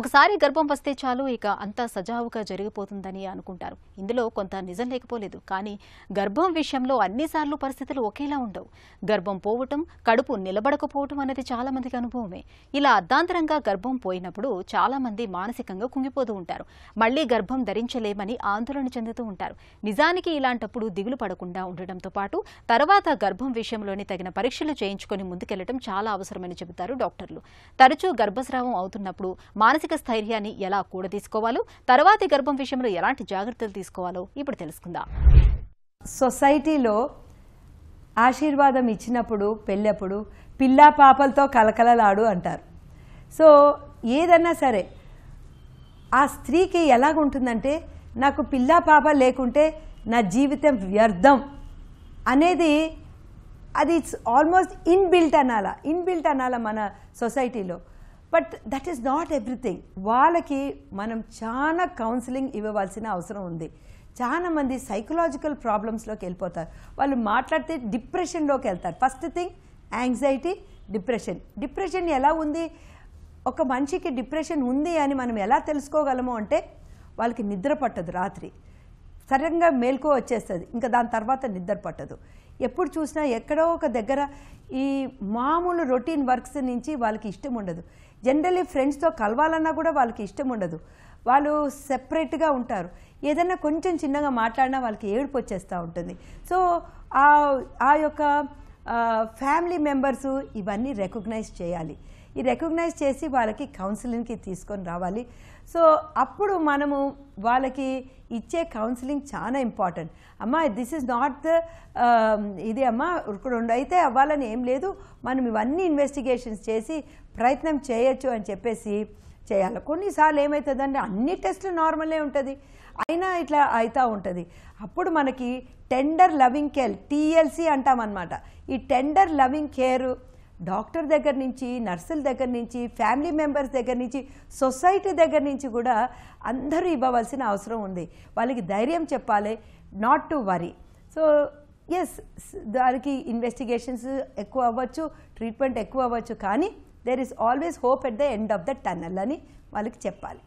ఒకసారి గర్భం వస్తే చాలు ఇక అంతా సజావుగా జరిగిపోతుందని అనుకుంటారు ఇందులో కొంత నిజం లేకపోలేదు కానీ గర్భం విషయంలో అన్నిసార్లు పరిస్థితులు ఒకేలా ఉండవు గర్భం పోవటం కడుపు నిలబడకపోవటం అనేది చాలామందికి అనుభవమే ఇలా అర్ధాంతరంగా గర్భం పోయినప్పుడు చాలామంది మానసికంగా కుంగిపోతూ ఉంటారు మళ్లీ గర్భం ధరించలేమని ఆందోళన చెందుతూ ఉంటారు నిజానికి ఇలాంటప్పుడు దిగులు పడకుండా ఉండటంతో పాటు తర్వాత గర్భం విషయంలోని తగిన పరీక్షలు చేయించుకొని ముందుకెళ్లడం చాలా అవసరమని చెబుతారు డాక్టర్లు తరచూ గర్భస్రావం అవుతున్నప్పుడు మానసిక మానసిక స్థైర్యాన్ని ఎలా కూడదీసుకోవాలో తర్వాతి గర్భం విషయంలో ఎలాంటి జాగ్రత్తలు తీసుకోవాలో ఇప్పుడు తెలుసుకుందాం సొసైటీలో ఆశీర్వాదం ఇచ్చినప్పుడు పెళ్ళప్పుడు పిల్లా పాపలతో కలకలలాడు అంటారు సో ఏదన్నా సరే ఆ స్త్రీకి ఎలాగుంటుందంటే నాకు పిల్లా పాప లేకుంటే నా జీవితం వ్యర్థం అనేది అది ఇట్స్ ఆల్మోస్ట్ ఇన్బిల్ట్ అనాల ఇన్బిల్ట్ అనాల మన సొసైటీలో but that is not everything వాళ్ళకి మనం చాలా కౌన్సిలింగ్ ఇవ్వవలసిన అవసరం ఉంది చాలామంది సైకలాజికల్ ప్రాబ్లమ్స్లోకి వెళ్ళిపోతారు వాళ్ళు మాట్లాడితే డిప్రెషన్లోకి వెళ్తారు first thing anxiety depression depression ఎలా ఉంది ఒక మనిషికి డిప్రెషన్ ఉంది అని మనం ఎలా తెలుసుకోగలము అంటే వాళ్ళకి నిద్ర పట్టదు రాత్రి సడన్గా మేల్కో వచ్చేస్తుంది ఇంకా దాని తర్వాత నిద్ర పట్టదు ఎప్పుడు చూసినా ఎక్కడో ఒక దగ్గర ఈ మామూలు రొటీన్ వర్క్స్ నుంచి వాళ్ళకి ఇష్టం ఉండదు జనరలీ ఫ్రెండ్స్తో కలవాలన్నా కూడా వాళ్ళకి ఇష్టం ఉండదు వాళ్ళు సెపరేట్గా ఉంటారు ఏదైనా కొంచెం చిన్నగా మాట్లాడినా వాళ్ళకి ఏడుపు వచ్చేస్తూ ఉంటుంది సో ఆ యొక్క ఫ్యామిలీ మెంబర్స్ ఇవన్నీ రికగ్నైజ్ చేయాలి ఈ రికగ్నైజ్ చేసి వాళ్ళకి కౌన్సిలింగ్కి తీసుకొని రావాలి సో అప్పుడు మనము వాళ్ళకి ఇచ్చే కౌన్సిలింగ్ చాలా ఇంపార్టెంట్ అమ్మ దిస్ ఇస్ నాట్ ద ఇది అమ్మ రెండు అయితే అవ్వాలని ఏం లేదు మనం ఇవన్నీ ఇన్వెస్టిగేషన్స్ చేసి ప్రయత్నం చేయొచ్చు అని చెప్పేసి చేయాలి కొన్నిసార్లు ఏమవుతుందంటే అన్ని టెస్టులు నార్మలే ఉంటుంది అయినా ఇట్లా అవుతూ ఉంటుంది అప్పుడు మనకి టెండర్ లవింగ్ కేర్ టీఎల్సీ అంటామన్నమాట ఈ టెండర్ లవింగ్ కేర్ డాక్టర్ దగ్గర నుంచి నర్సుల దగ్గర నుంచి ఫ్యామిలీ మెంబర్స్ దగ్గర నుంచి సొసైటీ దగ్గర నుంచి కూడా అందరూ ఇవ్వవలసిన అవసరం ఉంది వాళ్ళకి ధైర్యం చెప్పాలి not to worry so yes దానికి ఇన్వెస్టిగేషన్స్ ఎక్కువ అవ్వచ్చు ట్రీట్మెంట్ ఎక్కువ అవ్వచ్చు కానీ there is always hope at the end of the tunnel అని వాళ్ళకి చెప్పాలి